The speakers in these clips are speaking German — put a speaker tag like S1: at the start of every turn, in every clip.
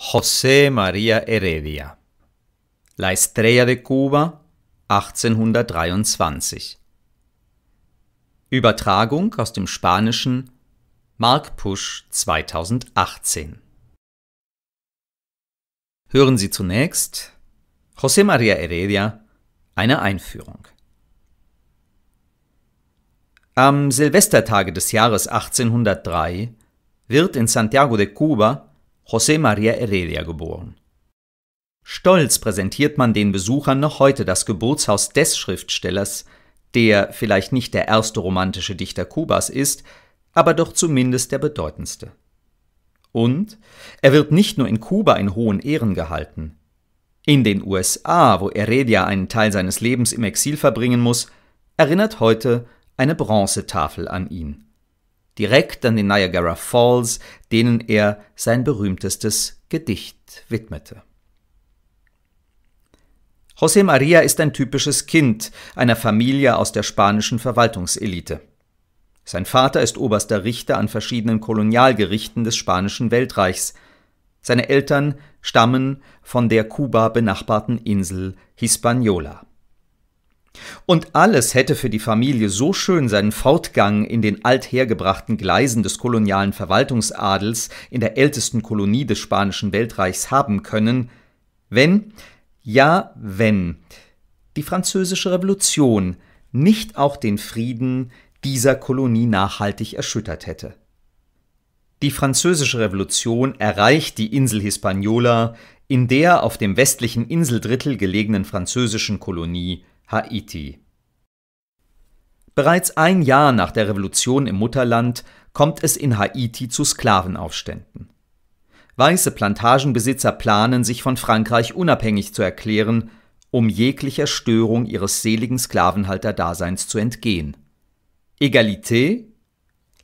S1: José María Heredia La Estrella de Cuba 1823 Übertragung aus dem Spanischen Mark Pusch 2018 Hören Sie zunächst José María Heredia, eine Einführung. Am Silvestertage des Jahres 1803 wird in Santiago de Cuba José María Heredia geboren. Stolz präsentiert man den Besuchern noch heute das Geburtshaus des Schriftstellers, der vielleicht nicht der erste romantische Dichter Kubas ist, aber doch zumindest der bedeutendste. Und er wird nicht nur in Kuba in hohen Ehren gehalten. In den USA, wo Heredia einen Teil seines Lebens im Exil verbringen muss, erinnert heute eine Bronzetafel an ihn direkt an den Niagara Falls, denen er sein berühmtestes Gedicht widmete. José María ist ein typisches Kind einer Familie aus der spanischen Verwaltungselite. Sein Vater ist oberster Richter an verschiedenen Kolonialgerichten des spanischen Weltreichs. Seine Eltern stammen von der Kuba benachbarten Insel Hispaniola. Und alles hätte für die Familie so schön seinen Fortgang in den althergebrachten Gleisen des kolonialen Verwaltungsadels in der ältesten Kolonie des spanischen Weltreichs haben können, wenn, ja, wenn, die französische Revolution nicht auch den Frieden dieser Kolonie nachhaltig erschüttert hätte. Die französische Revolution erreicht die Insel Hispaniola in der auf dem westlichen Inseldrittel gelegenen französischen Kolonie Haiti. Bereits ein Jahr nach der Revolution im Mutterland kommt es in Haiti zu Sklavenaufständen. Weiße Plantagenbesitzer planen, sich von Frankreich unabhängig zu erklären, um jeglicher Störung ihres seligen Sklavenhalterdaseins zu entgehen. Egalité?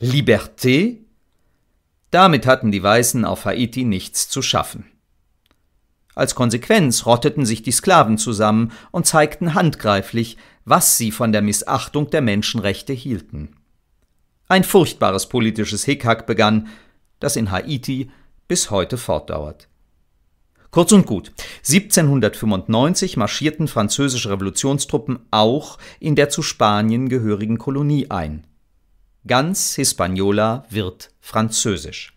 S1: Liberté? Damit hatten die Weißen auf Haiti nichts zu schaffen. Als Konsequenz rotteten sich die Sklaven zusammen und zeigten handgreiflich, was sie von der Missachtung der Menschenrechte hielten. Ein furchtbares politisches Hickhack begann, das in Haiti bis heute fortdauert. Kurz und gut, 1795 marschierten französische Revolutionstruppen auch in der zu Spanien gehörigen Kolonie ein. Ganz Hispaniola wird französisch.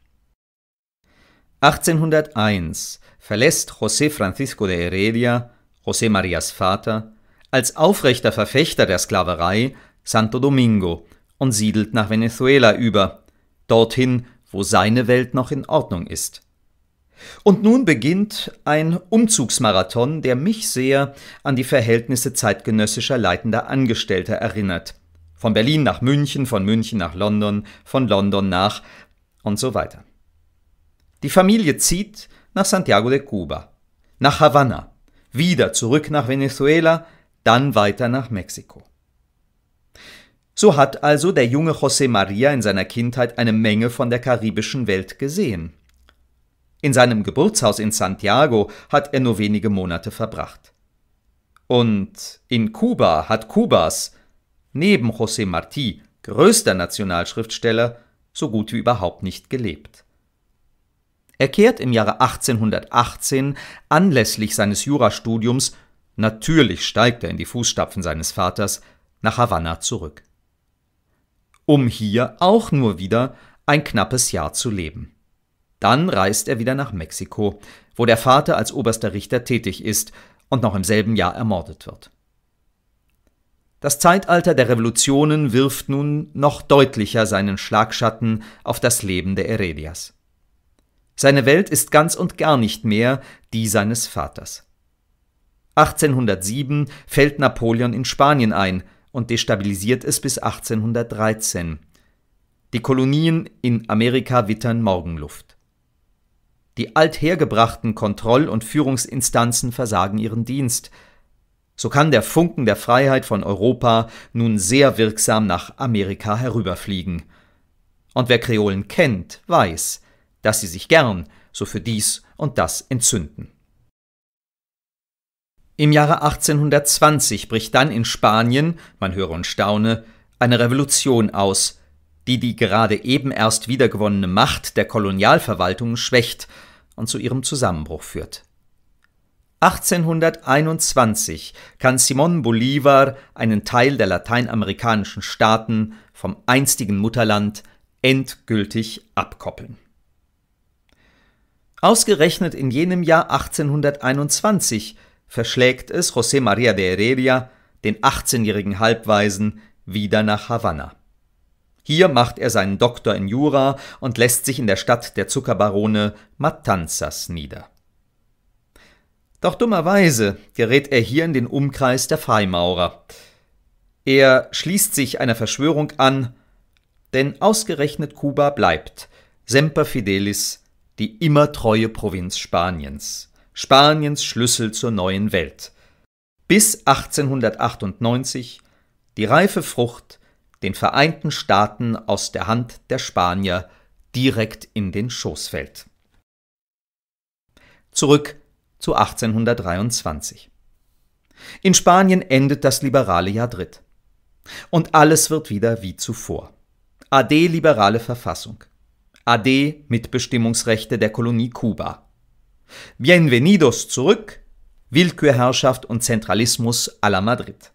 S1: 1801 verlässt José Francisco de Heredia, José Marias Vater, als aufrechter Verfechter der Sklaverei Santo Domingo und siedelt nach Venezuela über, dorthin, wo seine Welt noch in Ordnung ist. Und nun beginnt ein Umzugsmarathon, der mich sehr an die Verhältnisse zeitgenössischer leitender Angestellter erinnert. Von Berlin nach München, von München nach London, von London nach und so weiter. Die Familie zieht nach Santiago de Cuba, nach Havanna, wieder zurück nach Venezuela, dann weiter nach Mexiko. So hat also der junge José María in seiner Kindheit eine Menge von der karibischen Welt gesehen. In seinem Geburtshaus in Santiago hat er nur wenige Monate verbracht. Und in Kuba hat Kubas, neben José Martí, größter Nationalschriftsteller, so gut wie überhaupt nicht gelebt. Er kehrt im Jahre 1818 anlässlich seines Jurastudiums natürlich steigt er in die Fußstapfen seines Vaters nach Havanna zurück. Um hier auch nur wieder ein knappes Jahr zu leben. Dann reist er wieder nach Mexiko, wo der Vater als oberster Richter tätig ist und noch im selben Jahr ermordet wird. Das Zeitalter der Revolutionen wirft nun noch deutlicher seinen Schlagschatten auf das Leben der Heredias. Seine Welt ist ganz und gar nicht mehr die seines Vaters. 1807 fällt Napoleon in Spanien ein und destabilisiert es bis 1813. Die Kolonien in Amerika wittern Morgenluft. Die althergebrachten Kontroll- und Führungsinstanzen versagen ihren Dienst. So kann der Funken der Freiheit von Europa nun sehr wirksam nach Amerika herüberfliegen. Und wer Kreolen kennt, weiß, dass sie sich gern so für dies und das entzünden. Im Jahre 1820 bricht dann in Spanien, man höre und staune, eine Revolution aus, die die gerade eben erst wiedergewonnene Macht der Kolonialverwaltungen schwächt und zu ihrem Zusammenbruch führt. 1821 kann Simón Bolívar einen Teil der lateinamerikanischen Staaten vom einstigen Mutterland endgültig abkoppeln. Ausgerechnet in jenem Jahr 1821 verschlägt es José María de Heredia, den 18-jährigen Halbwaisen, wieder nach Havanna. Hier macht er seinen Doktor in Jura und lässt sich in der Stadt der Zuckerbarone Matanzas nieder. Doch dummerweise gerät er hier in den Umkreis der Freimaurer. Er schließt sich einer Verschwörung an, denn ausgerechnet Kuba bleibt, semper fidelis, die immer treue Provinz Spaniens, Spaniens Schlüssel zur neuen Welt. Bis 1898 die reife Frucht den Vereinten Staaten aus der Hand der Spanier direkt in den Schoß fällt. Zurück zu 1823. In Spanien endet das liberale Jadrit. Und alles wird wieder wie zuvor. AD liberale Verfassung. AD Mitbestimmungsrechte der Kolonie Kuba. Bienvenidos zurück, Willkürherrschaft und Zentralismus à la Madrid.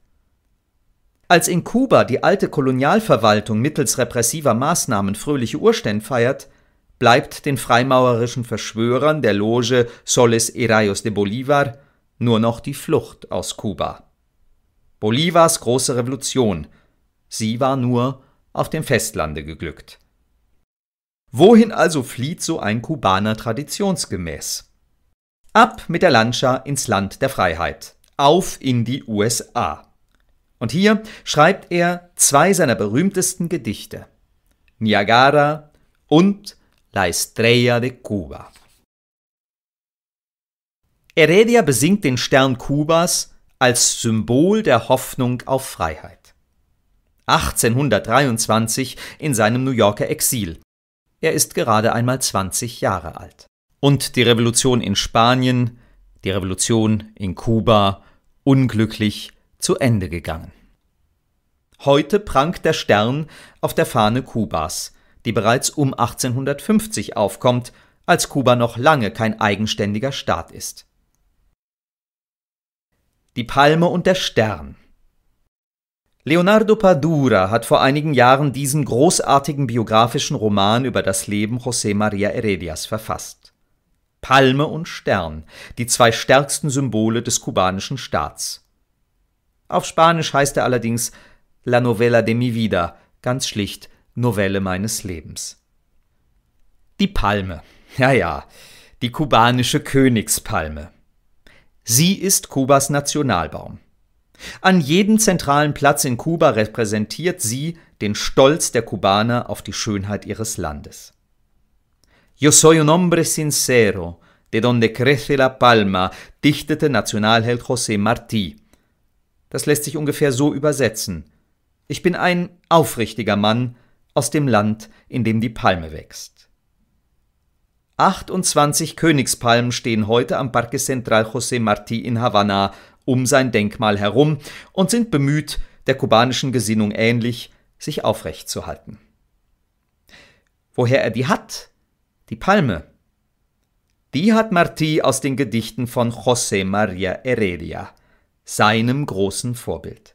S1: Als in Kuba die alte Kolonialverwaltung mittels repressiver Maßnahmen fröhliche Urstände feiert, bleibt den freimaurerischen Verschwörern der Loge Soles y Rayos de Bolívar nur noch die Flucht aus Kuba. Bolívars große Revolution, sie war nur auf dem Festlande geglückt. Wohin also flieht so ein Kubaner traditionsgemäß? Ab mit der Lancha ins Land der Freiheit, auf in die USA. Und hier schreibt er zwei seiner berühmtesten Gedichte, Niagara und La Estrella de Cuba. Heredia besingt den Stern Kubas als Symbol der Hoffnung auf Freiheit. 1823 in seinem New Yorker Exil, er ist gerade einmal 20 Jahre alt. Und die Revolution in Spanien, die Revolution in Kuba, unglücklich zu Ende gegangen. Heute prangt der Stern auf der Fahne Kubas, die bereits um 1850 aufkommt, als Kuba noch lange kein eigenständiger Staat ist. Die Palme und der Stern – Leonardo Padura hat vor einigen Jahren diesen großartigen biografischen Roman über das Leben José María Heredias verfasst. Palme und Stern, die zwei stärksten Symbole des kubanischen Staats. Auf Spanisch heißt er allerdings La Novela de mi Vida, ganz schlicht Novelle meines Lebens. Die Palme. Ja, ja, die kubanische Königspalme. Sie ist Kubas Nationalbaum. An jedem zentralen Platz in Kuba repräsentiert sie den Stolz der Kubaner auf die Schönheit ihres Landes. Yo soy un hombre sincero, de donde crece la palma, dichtete Nationalheld José Martí. Das lässt sich ungefähr so übersetzen. Ich bin ein aufrichtiger Mann aus dem Land, in dem die Palme wächst. 28 Königspalmen stehen heute am Parque Central José Martí in Havanna um sein Denkmal herum und sind bemüht, der kubanischen Gesinnung ähnlich, sich aufrechtzuhalten. Woher er die hat? Die Palme. Die hat Martí aus den Gedichten von José María Heredia, seinem großen Vorbild.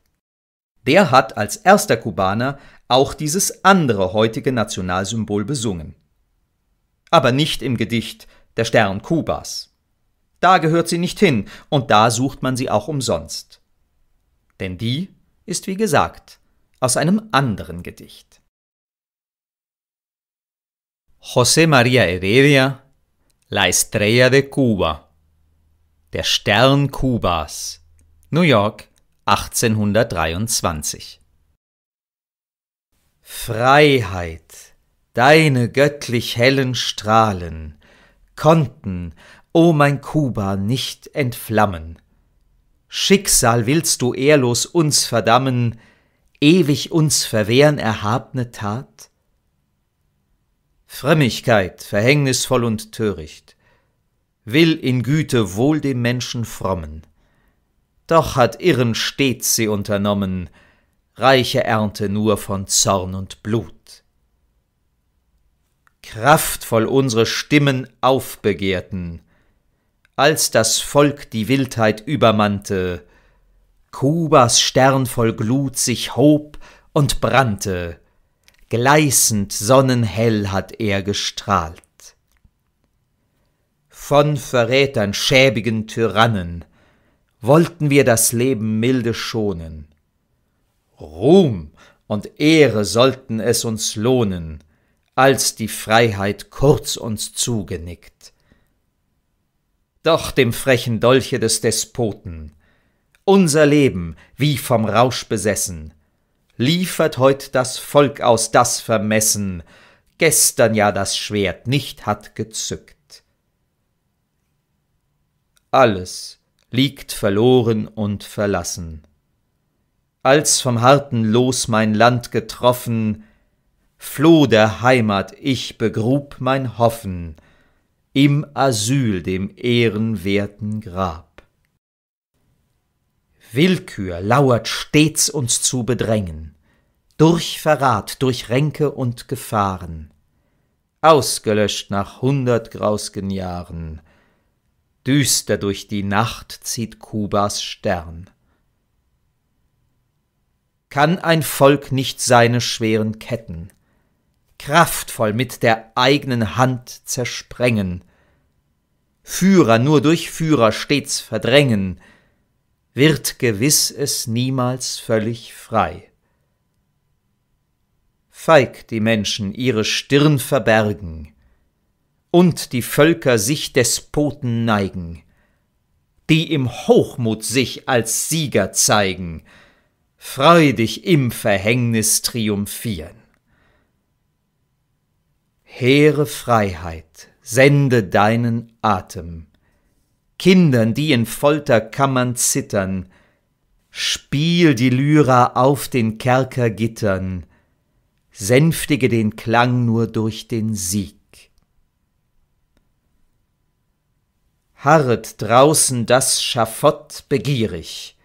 S1: Der hat als erster Kubaner auch dieses andere heutige Nationalsymbol besungen. Aber nicht im Gedicht Der Stern Kubas da gehört sie nicht hin, und da sucht man sie auch umsonst. Denn die ist wie gesagt aus einem anderen Gedicht. José María Heredia, La Estrella de Cuba, der Stern Kubas, New York 1823. Freiheit, deine göttlich hellen Strahlen konnten O mein Kuba, nicht entflammen! Schicksal willst du ehrlos uns verdammen, ewig uns verwehren erhabne Tat? Frömmigkeit, verhängnisvoll und töricht, will in Güte wohl dem Menschen frommen. Doch hat Irren stets sie unternommen, reiche Ernte nur von Zorn und Blut. Kraftvoll unsere Stimmen aufbegehrten, als das Volk die Wildheit übermannte, Kubas Stern voll Glut sich hob und brannte, gleißend sonnenhell hat er gestrahlt. Von Verrätern, schäbigen Tyrannen, wollten wir das Leben milde schonen. Ruhm und Ehre sollten es uns lohnen, als die Freiheit kurz uns zugenickt doch dem frechen Dolche des Despoten. Unser Leben, wie vom Rausch besessen, liefert heut das Volk aus das Vermessen, gestern ja das Schwert nicht hat gezückt. Alles liegt verloren und verlassen. Als vom harten Los mein Land getroffen, floh der Heimat, ich begrub mein Hoffen, im Asyl, dem ehrenwerten Grab. Willkür lauert stets uns zu bedrängen, durch Verrat, durch Ränke und Gefahren, ausgelöscht nach hundert grausgen Jahren, düster durch die Nacht zieht Kubas Stern. Kann ein Volk nicht seine schweren Ketten, kraftvoll mit der eigenen Hand zersprengen. Führer nur durch Führer stets verdrängen, wird gewiss es niemals völlig frei. Feig die Menschen ihre Stirn verbergen und die Völker sich Despoten neigen, die im Hochmut sich als Sieger zeigen, freudig im Verhängnis triumphieren. Heere Freiheit, sende deinen Atem. Kindern, die in Folterkammern zittern, Spiel die Lyra auf den Kerkergittern, sänftige den Klang nur durch den Sieg. Harret draußen das Schafott begierig,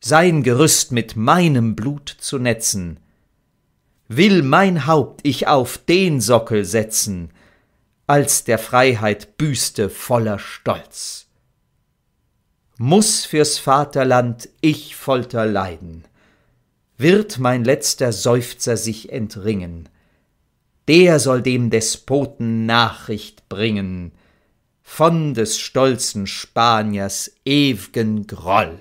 S1: sein Gerüst mit meinem Blut zu netzen, will mein Haupt ich auf den Sockel setzen, als der Freiheit büßte voller Stolz. Muß fürs Vaterland ich Folter leiden, wird mein letzter Seufzer sich entringen, der soll dem Despoten Nachricht bringen von des stolzen Spaniers ew'gen Groll.